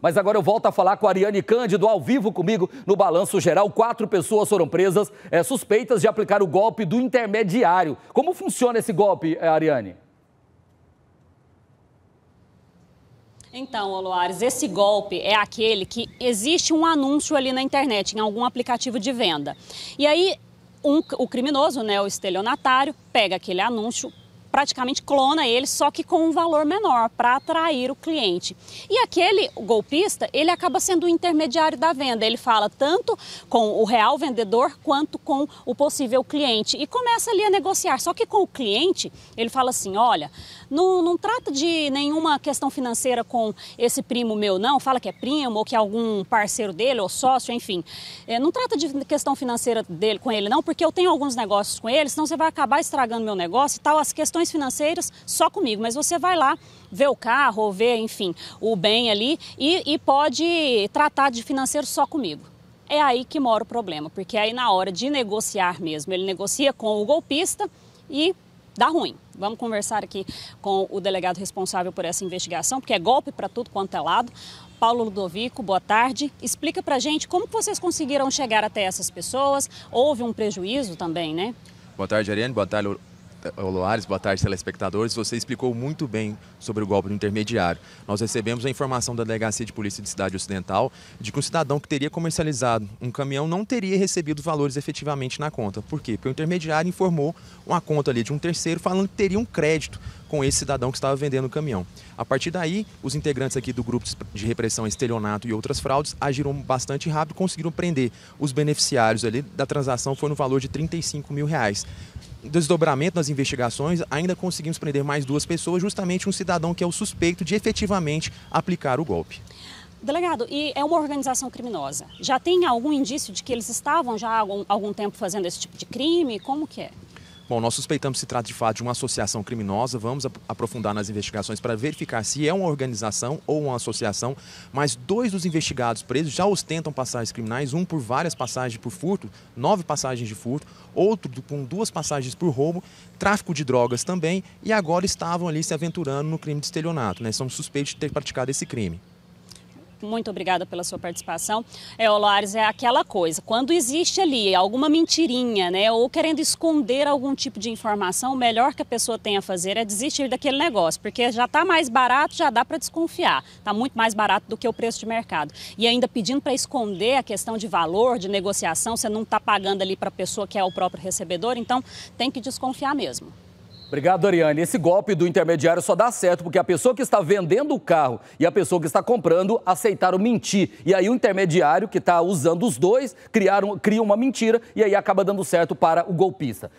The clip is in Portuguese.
Mas agora eu volto a falar com a Ariane Cândido ao vivo comigo no Balanço Geral. Quatro pessoas foram presas é, suspeitas de aplicar o golpe do intermediário. Como funciona esse golpe, é, Ariane? Então, Oloares, esse golpe é aquele que existe um anúncio ali na internet, em algum aplicativo de venda. E aí um, o criminoso, né, o estelionatário, pega aquele anúncio, praticamente clona ele, só que com um valor menor para atrair o cliente. E aquele golpista, ele acaba sendo o intermediário da venda. Ele fala tanto com o real vendedor quanto com o possível cliente e começa ali a negociar. Só que com o cliente, ele fala assim: olha, não, não trata de nenhuma questão financeira com esse primo meu, não. Fala que é primo ou que é algum parceiro dele ou sócio, enfim. É, não trata de questão financeira dele com ele, não, porque eu tenho alguns negócios com ele, senão você vai acabar estragando meu negócio e tal. As questões questões financeiras só comigo, mas você vai lá ver o carro ou ver, enfim, o bem ali e, e pode tratar de financeiro só comigo é aí que mora o problema, porque aí na hora de negociar mesmo, ele negocia com o golpista e dá ruim. Vamos conversar aqui com o delegado responsável por essa investigação, porque é golpe para tudo quanto é lado. Paulo Ludovico, boa tarde. Explica a gente como vocês conseguiram chegar até essas pessoas. Houve um prejuízo também, né? Boa tarde, Ariane. Boa tarde, Loares, boa tarde, telespectadores. Você explicou muito bem sobre o golpe do intermediário. Nós recebemos a informação da Delegacia de Polícia de Cidade Ocidental de que um cidadão que teria comercializado um caminhão não teria recebido valores efetivamente na conta. Por quê? Porque o intermediário informou uma conta ali de um terceiro falando que teria um crédito com esse cidadão que estava vendendo o caminhão. A partir daí, os integrantes aqui do grupo de repressão estelionato e outras fraudes agiram bastante rápido e conseguiram prender os beneficiários ali da transação foi no valor de 35 mil reais desdobramento das investigações, ainda conseguimos prender mais duas pessoas, justamente um cidadão que é o suspeito de efetivamente aplicar o golpe. Delegado, e é uma organização criminosa. Já tem algum indício de que eles estavam já há algum, algum tempo fazendo esse tipo de crime? Como que é? Bom, nós suspeitamos que se trata de fato de uma associação criminosa. Vamos aprofundar nas investigações para verificar se é uma organização ou uma associação. Mas dois dos investigados presos já ostentam passagens criminais: um por várias passagens por furto, nove passagens de furto, outro com duas passagens por roubo, tráfico de drogas também, e agora estavam ali se aventurando no crime de estelionato. Né? São suspeitos de ter praticado esse crime muito obrigada pela sua participação. É, Olares, é aquela coisa, quando existe ali alguma mentirinha, né, ou querendo esconder algum tipo de informação, o melhor que a pessoa tem a fazer é desistir daquele negócio, porque já está mais barato, já dá para desconfiar. Está muito mais barato do que o preço de mercado. E ainda pedindo para esconder a questão de valor, de negociação, você não está pagando ali para a pessoa que é o próprio recebedor, então tem que desconfiar mesmo. Obrigado, Ariane. Esse golpe do intermediário só dá certo porque a pessoa que está vendendo o carro e a pessoa que está comprando aceitaram mentir. E aí o intermediário que está usando os dois criaram, cria uma mentira e aí acaba dando certo para o golpista.